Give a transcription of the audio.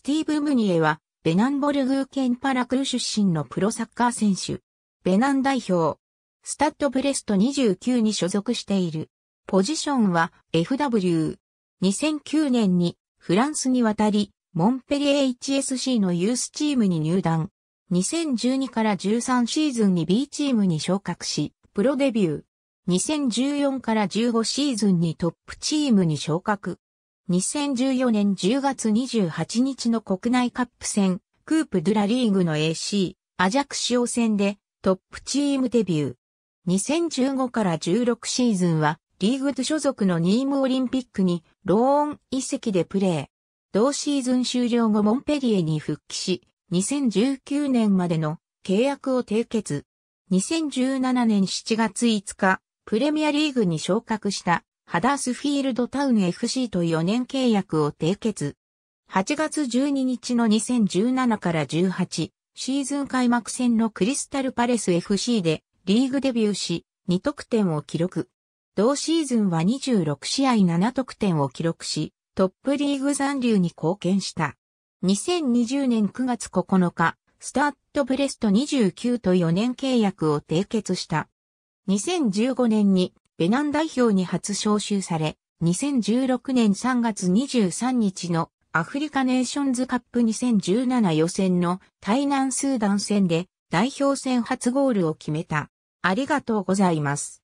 スティーブ・ムニエは、ベナンボルグー県パラクル出身のプロサッカー選手。ベナン代表。スタッドブレスト29に所属している。ポジションは FW。2009年にフランスに渡り、モンペリエ HSC のユースチームに入団。2012から13シーズンに B チームに昇格し、プロデビュー。2014から15シーズンにトップチームに昇格。2014年10月28日の国内カップ戦、クープ・ドゥ・ラ・リーグの AC、アジャクシオ戦でトップチームデビュー。2015から16シーズンはリーグ所属のニームオリンピックにローン移籍でプレー。同シーズン終了後モンペリエに復帰し、2019年までの契約を締結。2017年7月5日、プレミアリーグに昇格したハダースフィールドタウン FC と4年契約を締結。8月12日の2017から18シーズン開幕戦のクリスタルパレス FC でリーグデビューし2得点を記録。同シーズンは26試合7得点を記録しトップリーグ残留に貢献した。2020年9月9日、スタッドブレスト29と4年契約を締結した。2015年にベナン代表に初招集され、2016年3月23日のアフリカネーションズカップ2017予選の台南スーダン戦で代表戦初ゴールを決めた。ありがとうございます。